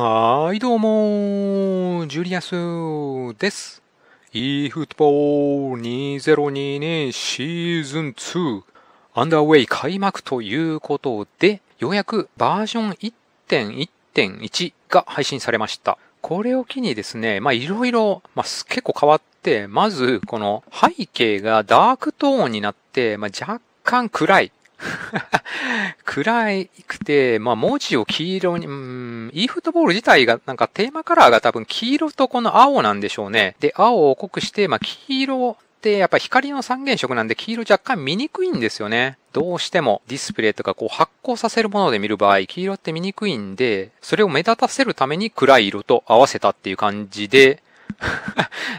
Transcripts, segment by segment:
はーい、どうも、ジュリアスです。e フットボール2022シーズン2、アンダーウェイ開幕ということで、ようやくバージョン1.1.1が配信されました。これを機にですね、まいろいろ、まあ結構変わって、まずこの背景がダークトーンになって、まあ若干暗い。暗くて、まあ文字を黄色に、うん、e フットボール自体が、なんかテーマカラーが多分黄色とこの青なんでしょうね。で、青を濃くして、まあ黄色ってやっぱ光の三原色なんで黄色若干見にくいんですよね。どうしてもディスプレイとかこう発光させるもので見る場合、黄色って見にくいんで、それを目立たせるために暗い色と合わせたっていう感じで、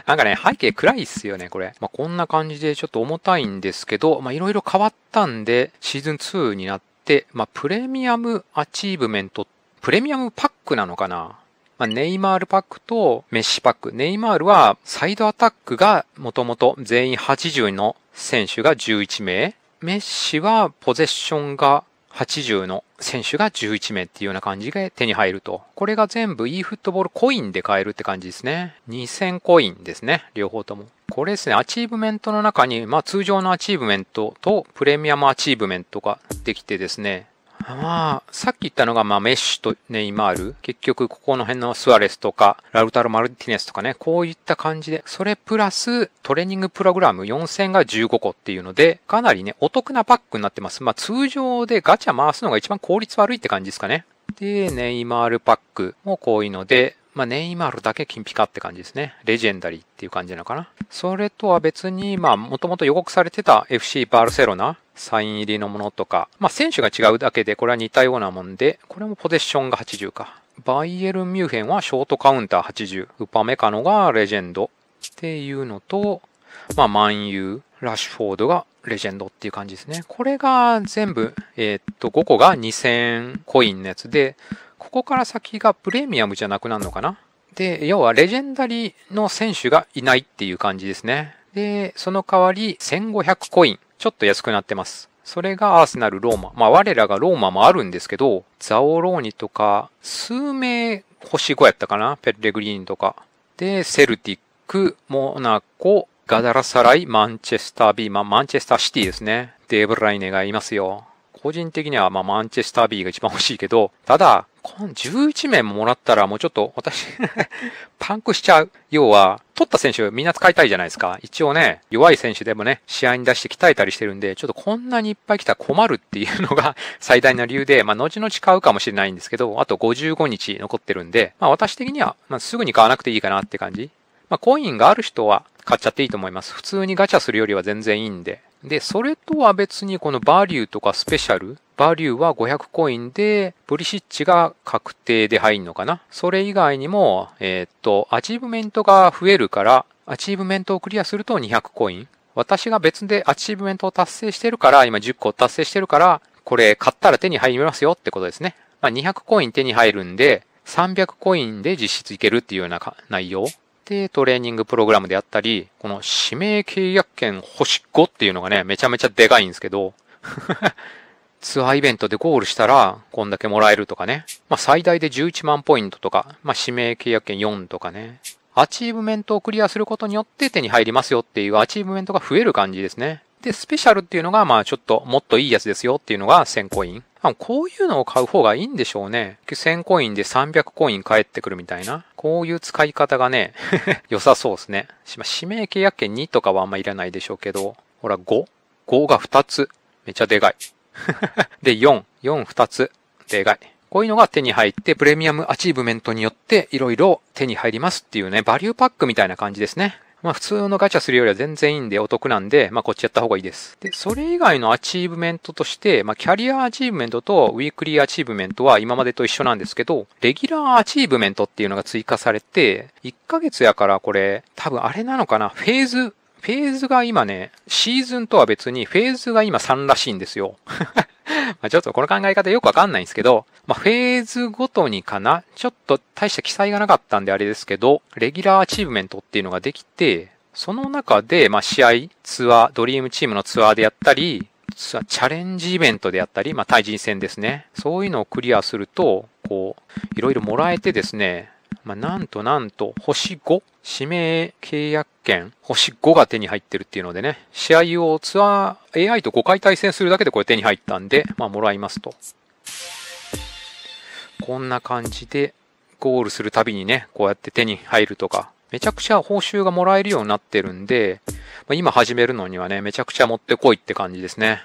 なんかね、背景暗いっすよね、これ。まあ、こんな感じでちょっと重たいんですけど、ま、いろいろ変わったんで、シーズン2になって、まあ、プレミアムアチーブメント、プレミアムパックなのかなまあ、ネイマールパックとメッシュパック。ネイマールはサイドアタックがもともと全員80の選手が11名。メッシはポゼッションが80の選手が11名っていうような感じで手に入ると。これが全部 e フットボールコインで買えるって感じですね。2000コインですね。両方とも。これですね、アチーブメントの中に、まあ通常のアチーブメントとプレミアムアチーブメントができてですね、まあ、さっき言ったのが、まあ、メッシュとネイマール。結局、ここの辺のスアレスとか、ラルタロ・マルティネスとかね、こういった感じで、それプラス、トレーニングプログラム4000が15個っていうので、かなりね、お得なパックになってます。まあ、通常でガチャ回すのが一番効率悪いって感じですかね。で、ネイマールパックもこういうので、まあ、ネイマールだけ金ピカって感じですね。レジェンダリーっていう感じなのかな。それとは別に、まあ、もともと予告されてた FC バルセロナ、サイン入りのものとか、まあ、選手が違うだけで、これは似たようなもんで、これもポゼッションが80か。バイエルン・ミュンヘンはショートカウンター80。ウパメカノがレジェンドっていうのと、まあ、万有、ラッシュフォードがレジェンドっていう感じですね。これが全部、えー、っと、5個が2000コインのやつで、ここから先がプレミアムじゃなくなるのかなで、要はレジェンダリーの選手がいないっていう感じですね。で、その代わり1500コイン。ちょっと安くなってます。それがアーセナル、ローマ。まあ我らがローマもあるんですけど、ザオローニとか、数名星5やったかなペッレグリーンとか。で、セルティック、モナコ、ガダラサライ、マンチェスタービーマン、マンチェスターシティですね。デーブライネがいますよ。個人的にはまあマンチェスタービーが一番欲しいけど、ただ、この11名ももらったらもうちょっと私 パンクしちゃう。要は、取った選手みんな使いたいじゃないですか。一応ね、弱い選手でもね、試合に出して鍛えたりしてるんで、ちょっとこんなにいっぱい来たら困るっていうのが 最大の理由で、まあ後々買うかもしれないんですけど、あと55日残ってるんで、まあ私的には、まあ、すぐに買わなくていいかなって感じ。まあコインがある人は買っちゃっていいと思います。普通にガチャするよりは全然いいんで。で、それとは別にこのバリューとかスペシャル、バリューは500コインで、ブリシッチが確定で入るのかな。それ以外にも、えー、っと、アチーブメントが増えるから、アチーブメントをクリアすると200コイン。私が別でアチーブメントを達成してるから、今10個達成してるから、これ買ったら手に入りますよってことですね。まあ、200コイン手に入るんで、300コインで実質いけるっていうような内容。で、トレーニングプログラムであったり、この指名契約権星5っていうのがね、めちゃめちゃでかいんですけど、ツアーイベントでゴールしたら、こんだけもらえるとかね。まあ、最大で11万ポイントとか、まあ、指名契約権4とかね。アチーブメントをクリアすることによって手に入りますよっていうアチーブメントが増える感じですね。で、スペシャルっていうのが、まあちょっともっといいやつですよっていうのが1000コイン。こういうのを買う方がいいんでしょうね。1000コインで300コイン返ってくるみたいな。こういう使い方がね、良さそうですね。指名契約権2とかはあんまいらないでしょうけど、ほら 5?5 が2つ。めちゃでかい。で、4。4、2つ。でかい。こういうのが手に入って、プレミアムアチーブメントによって、いろいろ手に入りますっていうね、バリューパックみたいな感じですね。まあ普通のガチャするよりは全然いいんでお得なんで、まあこっちやった方がいいです。で、それ以外のアチーブメントとして、まあキャリアアチーブメントとウィークリーアチーブメントは今までと一緒なんですけど、レギュラーアチーブメントっていうのが追加されて、1ヶ月やからこれ、多分あれなのかな、フェーズ、フェーズが今ね、シーズンとは別にフェーズが今3らしいんですよ。まちょっとこの考え方よくわかんないんですけど、まあ、フェーズごとにかなちょっと大した記載がなかったんであれですけど、レギュラーアチーブメントっていうのができて、その中で、まあ、試合、ツアー、ドリームチームのツアーでやったり、チャレンジイベントであったり、まあ、対人戦ですね。そういうのをクリアすると、こう、いろいろもらえてですね、まあ、なんとなんと、星5、指名契約権、星5が手に入ってるっていうのでね、試合をツアー AI と5回対戦するだけでこれ手に入ったんで、まあ、もらいますと。こんな感じで、ゴールするたびにね、こうやって手に入るとか、めちゃくちゃ報酬がもらえるようになってるんで、まあ、今始めるのにはね、めちゃくちゃ持ってこいって感じですね。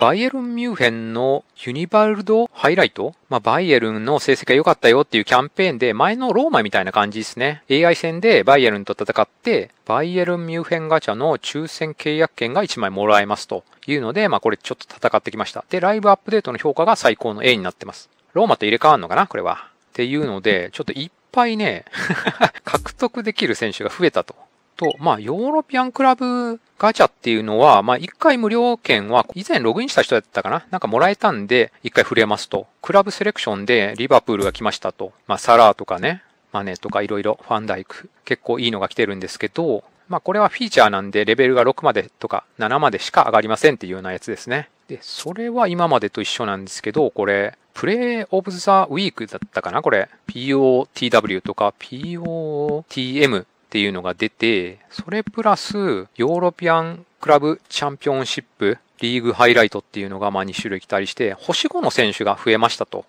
バイエルン・ミュンヘンのユニバルドハイライトまあ、バイエルンの成績が良かったよっていうキャンペーンで、前のローマみたいな感じですね。AI 戦でバイエルンと戦って、バイエルン・ミュンヘンガチャの抽選契約権が1枚もらえますというので、まあ、これちょっと戦ってきました。で、ライブアップデートの評価が最高の A になってます。ローマと入れ替わるのかなこれは。っていうので、ちょっといっぱいね 獲得できる選手が増えたとと、まあ、ヨーロピアンクラブガチャっていうのは、まあ、一回無料券は、以前ログインした人だったかななんかもらえたんで、一回触れますと。クラブセレクションでリバプールが来ましたと。まあ、サラーとかね、マネとかいろいろ、ファンダイク、結構いいのが来てるんですけど、まあ、これはフィーチャーなんで、レベルが6までとか7までしか上がりませんっていうようなやつですね。で、それは今までと一緒なんですけど、これ、プレイオブザウィークだったかなこれ。POTW とか POTM っていうのが出て、それプラス、ヨーロピアンクラブチャンピオンシップリーグハイライトっていうのがまあ2種類来たりして、星5の選手が増えましたと。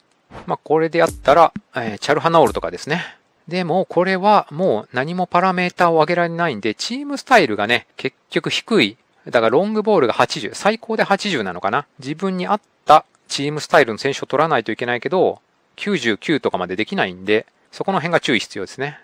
まあ、これでやったら、えー、チャルハナオールとかですね。でも、これはもう何もパラメータを上げられないんで、チームスタイルがね、結局低い。だからロングボールが80、最高で80なのかな。自分に合ったチームスタイルの選手を取らないといけないけど、99とかまでできないんで、そこの辺が注意必要ですね。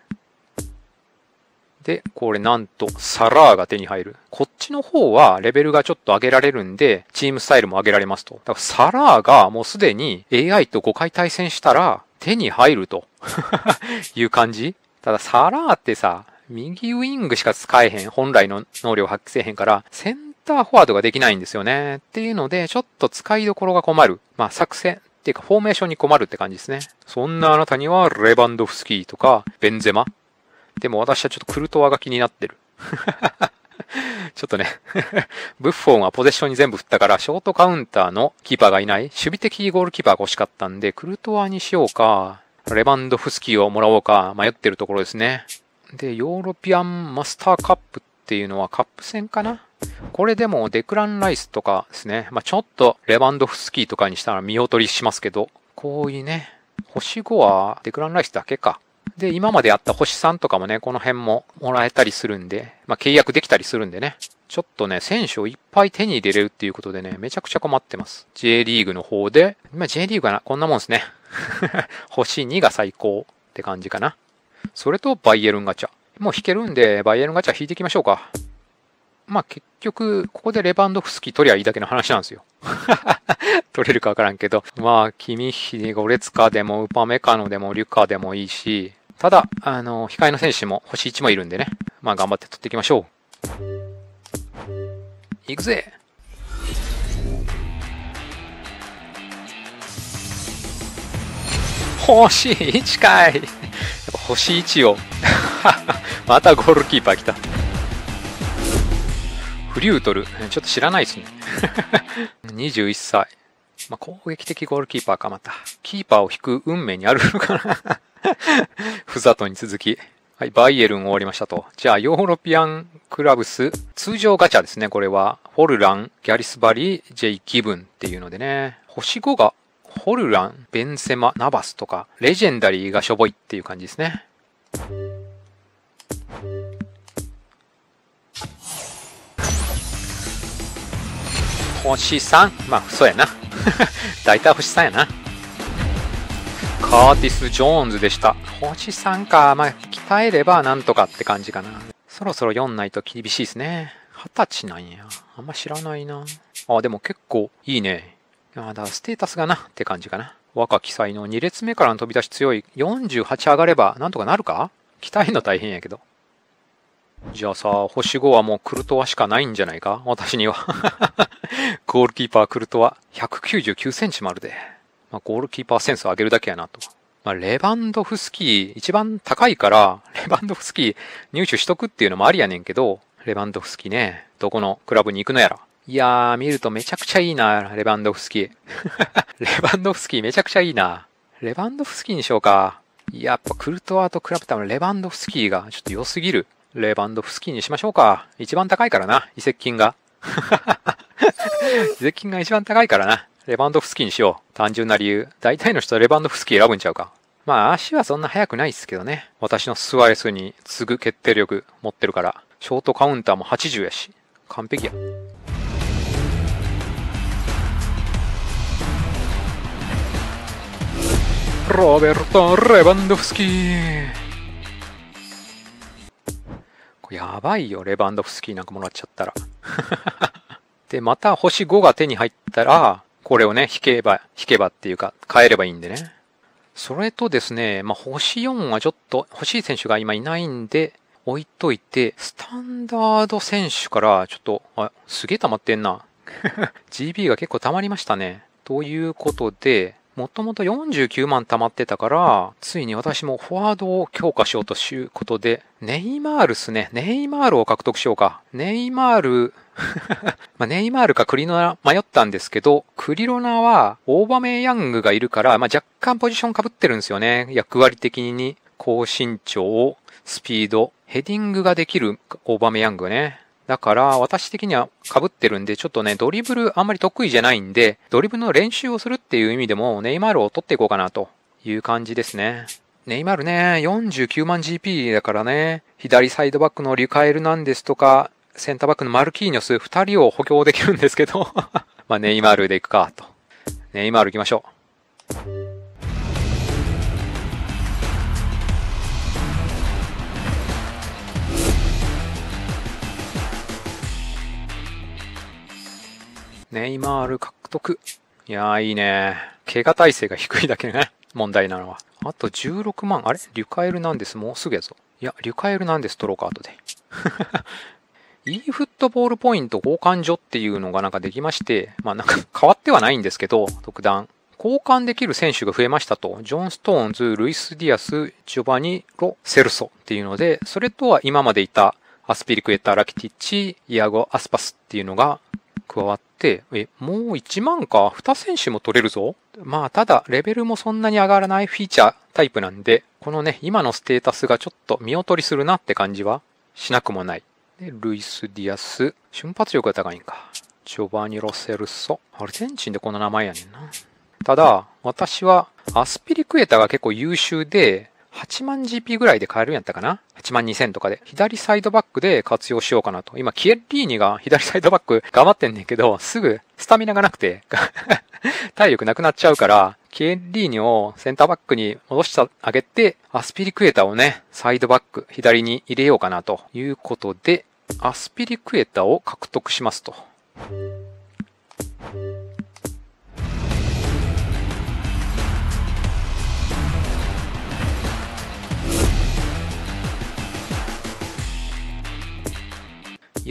で、これなんと、サラーが手に入る。こっちの方はレベルがちょっと上げられるんで、チームスタイルも上げられますと。だからサラーがもうすでに AI と5回対戦したら、手に入ると いう感じただサラーってさ、右ウイングしか使えへん、本来の能力発揮せえへんから、センターフォワードができないんですよね。っていうので、ちょっと使いどころが困る。まあ作戦、っていうかフォーメーションに困るって感じですね。そんなあなたにはレバンドフスキーとか、ベンゼマでも私はちょっとクルトワが気になってる。ちょっとね ブッフォンはポゼッションに全部振ったから、ショートカウンターのキーパーがいない、守備的ゴールキーパーが欲しかったんで、クルトワにしようか、レバンドフスキーをもらおうか迷ってるところですね。で、ヨーロピアンマスターカップっていうのはカップ戦かなこれでもデクラン・ライスとかですね。まあ、ちょっとレバンドフスキーとかにしたら見劣りしますけど、こういうね、星5はデクラン・ライスだけか。で、今までやった星さんとかもね、この辺ももらえたりするんで、まあ、契約できたりするんでね、ちょっとね、選手をいっぱい手に入れれるっていうことでね、めちゃくちゃ困ってます。J リーグの方で、ま J リーグはな、こんなもんですね。星2が最高って感じかな。それとバイエルンガチャ。もう引けるんで、バイエルンガチャ引いていきましょうか。まあ結局、ここでレバンドフスキ取りゃいいだけの話なんですよ。取れるかわからんけど。まあ、君、ヒゴレツカでも、ウパメカノでも、リュカでもいいし、ただ、あの、控えの選手も星1もいるんでね、まあ頑張って取っていきましょう。いくぜ星1かいやっぱ星1を またゴールキーパー来たフリュートルちょっと知らないですね21 歳まあ、攻撃的ゴールキーパーかまた。キーパーを引く運命にあるのかな ふざとに続き。はい、バイエルン終わりましたと。じゃあ、ヨーロピアンクラブス、通常ガチャですね、これは。フォルラン、ギャリスバリー、ジェイ・ギブンっていうのでね。星5が、ホルラン、ベンセマ、ナバスとか、レジェンダリーがしょぼいっていう感じですね。星3。まあ、嘘やな。大体星3やな。カーティス・ジョーンズでした。星3か。まあ、鍛えればなんとかって感じかな。そろそろ4ないと厳しいですね。20歳なんや。あんま知らないな。あ、でも結構いいね。まだ、ステータスがなって感じかな。若き才能2列目からの飛び出し強い。48上がればなんとかなるか鍛えるの大変やけど。じゃあさ、星5はもうクルトワしかないんじゃないか私にはゴールキーパークルトワ、199センチまるで。まあ、ゴールキーパーセンスを上げるだけやなと。まあ、レバンドフスキー、一番高いから、レバンドフスキー入手しとくっていうのもありやねんけど、レバンドフスキーね、どこのクラブに行くのやら。いやー、見るとめちゃくちゃいいな、レバンドフスキー。レバンドフスキーめちゃくちゃいいな。レバンドフスキーにしようか。やっぱクルトワと比べたらレバンドフスキーがちょっと良すぎる。レバンドフスキーにしましょうか。一番高いからな、移籍金が。移籍金が一番高いからな。レバンドフスキーにしよう。単純な理由。大体の人はレバンドフスキー選ぶんちゃうか。まあ、足はそんな速くないっすけどね。私のスワレスに次ぐ決定力持ってるから。ショートカウンターも80やし。完璧や。ロベルト・レバンドフスキー。やばいよ、レバンドフスキーなんかもらっちゃったら。で、また星5が手に入ったら、これをね、引けば、引けばっていうか、変えればいいんでね。それとですね、まあ、星4はちょっと欲しい選手が今いないんで、置いといて、スタンダード選手から、ちょっと、あ、すげえ溜まってんな。GB が結構溜まりましたね。ということで、もともと49万貯まってたから、ついに私もフォワードを強化しようということで、ネイマールっすね。ネイマールを獲得しようか。ネイマール まあ、ネイマールかクリロナ迷ったんですけど、クリロナはオーバメヤングがいるから、まあ、若干ポジション被ってるんですよね。役割的に。高身長、スピード、ヘディングができるオーバメヤングね。だから私的には被ってるんで、ちょっとね、ドリブルあんまり得意じゃないんで、ドリブルの練習をするっていう意味でも、ネイマールを取っていこうかなという感じですね。ネイマールね、49万 GP だからね、左サイドバックのリュカエルなんですとか、センターバックのマルキーニョス2人を補強できるんですけど まあネイマールでいくかと。ネイマール行きましょう。ネイマール獲得。いやーいいね。怪我体制が低いだけね。問題なのは。あと16万。あれリュカエルなんです。もうすぐやぞ。いや、リュカエルなんです。取ろうか、後で。e フットボールポイント交換所っていうのがなんかできまして、まあなんか変わってはないんですけど、特段。交換できる選手が増えましたと。ジョン・ストーンズ、ルイス・ディアス、ジョバニ・ロ・セルソっていうので、それとは今までいたアスピリクエタ・ラキティッチ、イアゴ・アスパスっていうのが加わって、え、もう1万か、2選手も取れるぞ。まあ、ただ、レベルもそんなに上がらないフィーチャータイプなんで、このね、今のステータスがちょっと見劣りするなって感じはしなくもない。で、ルイス・ディアス、瞬発力が高いんか。ジョバニ・ロセルソ。アルゼンチンでこの名前やねんな。ただ、私は、アスピリクエタが結構優秀で、8万 GP ぐらいで買えるんやったかな ?8 万2000とかで。左サイドバックで活用しようかなと。今、キエリーニが左サイドバック頑張ってんねんけど、すぐスタミナがなくて 体力なくなっちゃうから、キエリーニをセンターバックに戻してあげて、アスピリクエタをね、サイドバック、左に入れようかなということで、アスピリクエタを獲得しますと。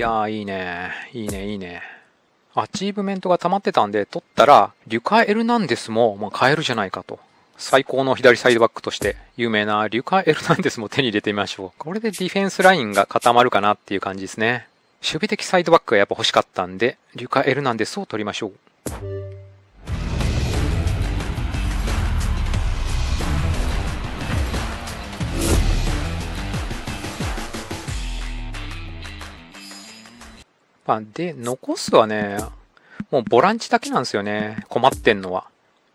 やー、いいね。いいね、いいね。アチーブメントが溜まってたんで、取ったら、リュカ・エルナンデスも、まあ、買えるじゃないかと。最高の左サイドバックとして有名なリュカ・エルナンデスも手に入れてみましょう。これでディフェンスラインが固まるかなっていう感じですね。守備的サイドバックがやっぱ欲しかったんで、リュカ・エルナンデスを取りましょう。まあ、で、残すはね、もうボランチだけなんですよね。困ってんのは。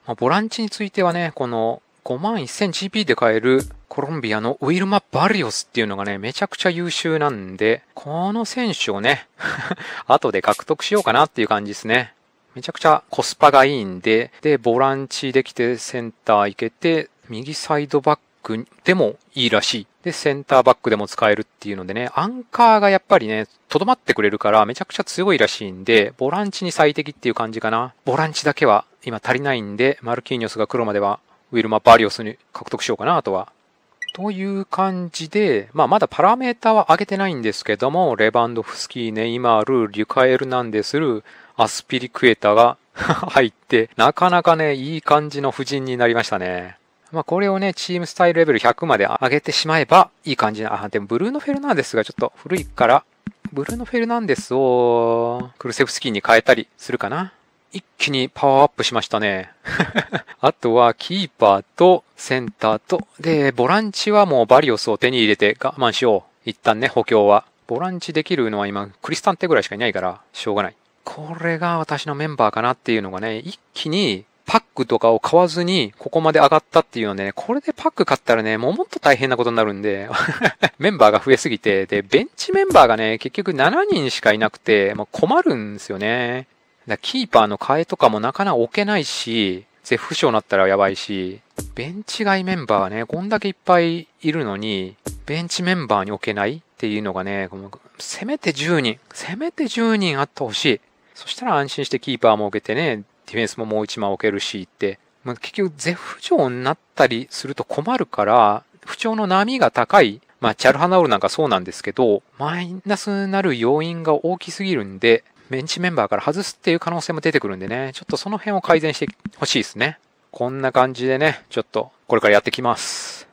まあ、ボランチについてはね、この 51,000GP で買えるコロンビアのウィルマ・バリオスっていうのがね、めちゃくちゃ優秀なんで、この選手をね 後で獲得しようかなっていう感じですね。めちゃくちゃコスパがいいんで、で、ボランチできてセンター行けて、右サイドバックでもいいらしい。で、センターバックでも使えるっていうのでね、アンカーがやっぱりね、とどまってくれるからめちゃくちゃ強いらしいんで、ボランチに最適っていう感じかな。ボランチだけは今足りないんで、マルキーニョスが黒まではウィルマ・バリオスに獲得しようかなとはという感じで、まあ、まだパラメータは上げてないんですけども、レバンドフスキー、ネイマール、リュカエルナンデスル、アスピリクエタが 入って、なかなかね、いい感じの布陣になりましたね。まあ、これをね、チームスタイルレベル100まで上げてしまえばいい感じな。あ、でもブルーノ・フェルナンデスがちょっと古いから、ブルーノ・フェルナンデスをクルセフスキーに変えたりするかな。一気にパワーアップしましたね。あとはキーパーとセンターと、で、ボランチはもうバリオスを手に入れて我慢しよう。一旦ね、補強は。ボランチできるのは今、クリスタンテぐらいしかいないから、しょうがない。これが私のメンバーかなっていうのがね、一気にパックとかを買わずに、ここまで上がったっていうので、ね、これでパック買ったらね、もうもっと大変なことになるんで メンバーが増えすぎて、で、ベンチメンバーがね、結局7人しかいなくて、ま困るんですよね。だキーパーの替えとかもなかなか置けないし、絶負傷になったらやばいし、ベンチ外メンバーがね、こんだけいっぱいいるのに、ベンチメンバーに置けないっていうのがね、せめて10人、せめて10人あってほしい。そしたら安心してキーパーも受けてね、ディフェンスももう1枚置けるしって、まあ、結局、絶不調になったりすると困るから、不調の波が高い、まあ、チャルハナウルなんかそうなんですけど、マイナスになる要因が大きすぎるんで、ベンチメンバーから外すっていう可能性も出てくるんでね、ちょっとその辺を改善してほしいですね。こんな感じでね、ちょっとこれからやってきます。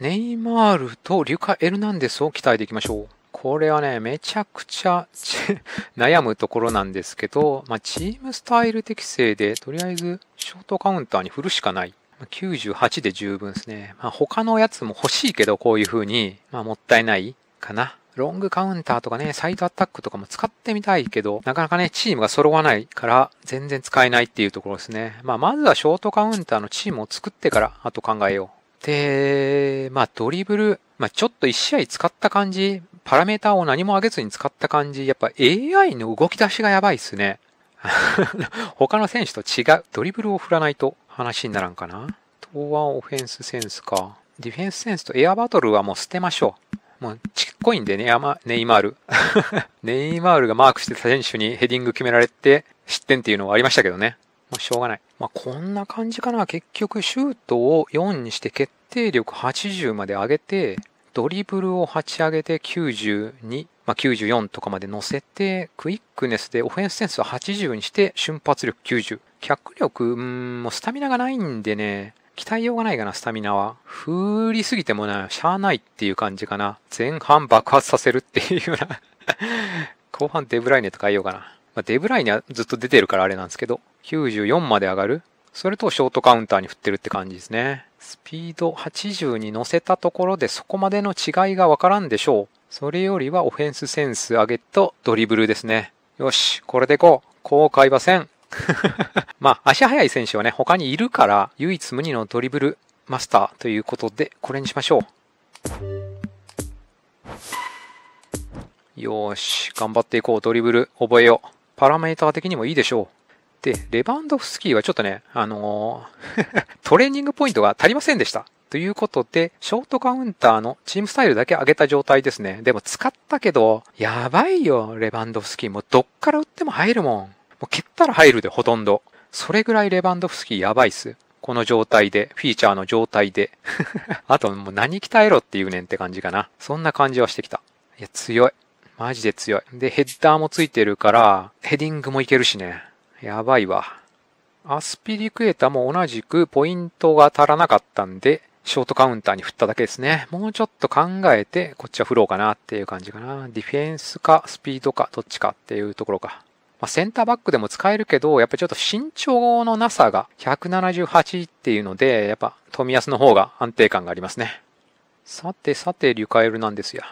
ネイマールとリュカ・エルナンデスを期待でいきましょう。これはね、めちゃくちゃ 悩むところなんですけど、まあ、チームスタイル適正で、とりあえずショートカウンターに振るしかない。98で十分ですね。まあ、他のやつも欲しいけど、こういう風に、まあ、もったいないかな。ロングカウンターとかね、サイドアタックとかも使ってみたいけど、なかなかね、チームが揃わないから、全然使えないっていうところですね。まあ、まずはショートカウンターのチームを作ってから、あと考えよう。で、まあ、ドリブル、まあ、ちょっと1試合使った感じ、パラメータを何も上げずに使った感じ、やっぱ AI の動き出しがやばいっすね。他の選手と違う。ドリブルを振らないと話にならんかな。東腕オフェンスセンスか。ディフェンスセンスとエアバトルはもう捨てましょう。もうちっこいんでね、ネイマール。ネイマールがマークしてた選手にヘディング決められて失点っていうのはありましたけどね。まあ、しょうがない。まあ、こんな感じかな。結局シュートを4にして決定力80まで上げて、ドリブルを8上げて92、まあ、94とかまで乗せて、クイックネスでオフェンスセンスは80にして、瞬発力90。脚力、ん、もうスタミナがないんでね、鍛えようがないかな、スタミナは。振りすぎてもな、しゃあないっていう感じかな。前半爆発させるっていうような 後半デブライネと変えようかな。まあ、デブライネはずっと出てるからあれなんですけど、94まで上がるそれとショートカウンターに振ってるって感じですね。スピード80に乗せたところでそこまでの違いがわからんでしょう。それよりはオフェンスセンス上げとドリブルですね。よし、これでいこう。後悔はせん。まあ、足速い選手はね、他にいるから、唯一無二のドリブルマスターということで、これにしましょう。よし、頑張っていこう。ドリブル覚えよう。パラメーター的にもいいでしょう。で、レバンドフスキーはちょっとね、あのー、トレーニングポイントが足りませんでした。ということで、ショートカウンターのチームスタイルだけ上げた状態ですね。でも使ったけど、やばいよ、レバンドフスキー。もうどっから打っても入るもん。もう蹴ったら入るで、ほとんど。それぐらいレバンドフスキーやばいっす。この状態で、フィーチャーの状態で。あともう何鍛えろっていうねんって感じかな。そんな感じはしてきた。いや、強い。マジで強い。で、ヘッダーもついてるから、ヘディングもいけるしね。やばいわ。アスピリクエタも同じくポイントが足らなかったんで、ショートカウンターに振っただけですね。もうちょっと考えて、こっちは振ろうかなっていう感じかな。ディフェンスかスピードかどっちかっていうところか。まあ、センターバックでも使えるけど、やっぱちょっと身長のなさが178っていうので、やっぱ冨安の方が安定感がありますね。さてさて、リュカエルなんですや。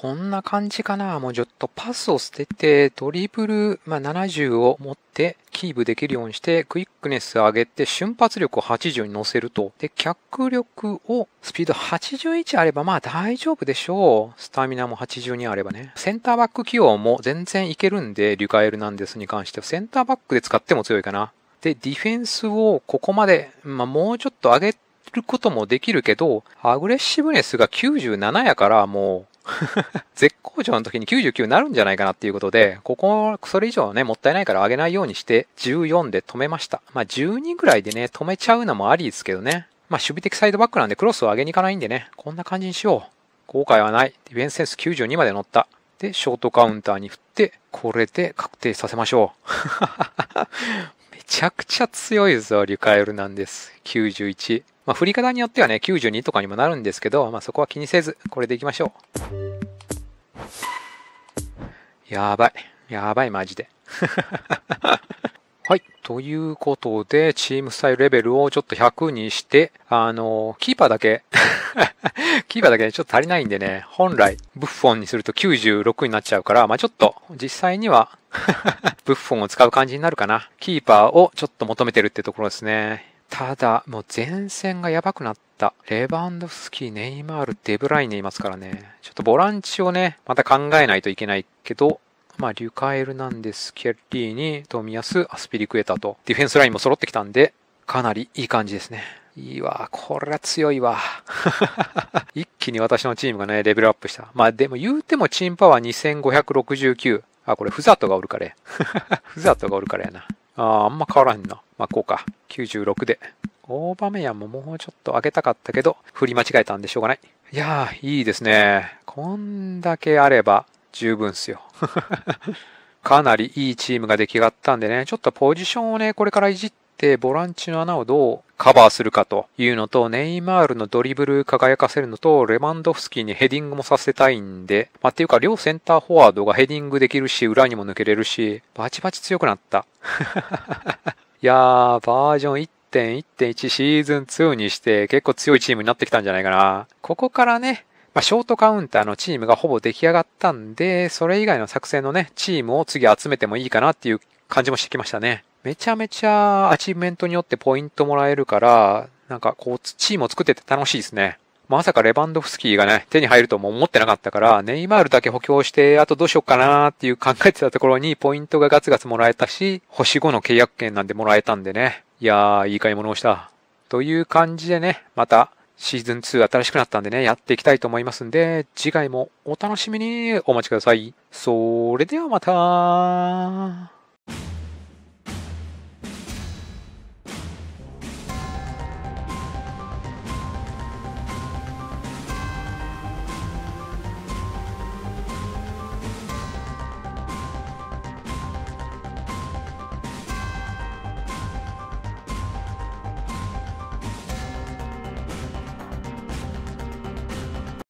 こんな感じかな。もうちょっとパスを捨てて、ドリブル、まあ、70を持ってキープできるようにして、クイックネス上げて、瞬発力を80に乗せると。で、脚力をスピード81あれば、まあ大丈夫でしょう。スタミナも82あればね。センターバック起用も全然いけるんで、リュカエルナンデスに関しては。センターバックで使っても強いかな。で、ディフェンスをここまで、まあ、もうちょっと上げることもできるけど、アグレッシブネスが97やから、もう、絶好調の時に99になるんじゃないかなっていうことで、ここ、それ以上ね、もったいないから上げないようにして、14で止めました。まあ、12ぐらいでね、止めちゃうのもありですけどね。まあ、守備的サイドバックなんでクロスを上げに行かないんでね、こんな感じにしよう。後悔はない。ディフェンスセンス92まで乗った。で、ショートカウンターに振って、これで確定させましょう。ちゃくちゃ強いぞ、リュカエルなんです。91。まあ、振り方によってはね、92とかにもなるんですけど、まあ、そこは気にせず、これでいきましょう。やばい。やばい、マジで。はい。ということで、チームスタイルレベルをちょっと100にして、あの、キーパーだけ キーパーだけちょっと足りないんでね、本来、ブッフォンにすると96になっちゃうから、まあちょっと、実際には ブッフォンを使う感じになるかな。キーパーをちょっと求めてるってところですね。ただ、もう前線がやばくなった。レバンドフスキー、ネイマール、デブライネいますからね。ちょっとボランチをね、また考えないといけないけど、まあ、リュカエルなんです。けど、リーに、トミアス、アスピリクエタと、ディフェンスラインも揃ってきたんで、かなりいい感じですね。いいわ。これは強いわ。一気に私のチームがね、レベルアップした。まあでも言うてもチームパワー2569。あ、これフザートがおるからフザざトがおるからやな。ああんま変わらへんな。まあこうか。96で。オーバメヤンももうちょっと上げたかったけど、振り間違えたんでしょうがない。いやー、いいですね。こんだけあれば、十分っすよ。かなりいいチームが出来上がったんでね、ちょっとポジションをね、これからいじって、ボランチの穴をどうカバーするかというのと、ネイマールのドリブル輝かせるのと、レマンドフスキーにヘディングもさせたいんで、まあ、っていうか、両センターフォワードがヘディングできるし、裏にも抜けれるし、バチバチ強くなった。いやー、バージョン1 1.1シーズン2にして結構強いチームになってきたんじゃないかな。ここからね、まあ、ショートカウンターのチームがほぼ出来上がったんで、それ以外の作戦のね、チームを次集めてもいいかなっていう感じもしてきましたね。めちゃめちゃアチーブメントによってポイントもらえるから、なんかこう、チームを作ってて楽しいですね。まさかレバンドフスキーがね、手に入るとも思ってなかったから、ネイマールだけ補強して、あとどうしようかなーっていう考えてたところに、ポイントがガツガツもらえたし、星5の契約権なんでもらえたんでね。いやー、いい買い物をした。という感じでね、またシーズン2新しくなったんでね、やっていきたいと思いますんで、次回もお楽しみにお待ちください。それではまた。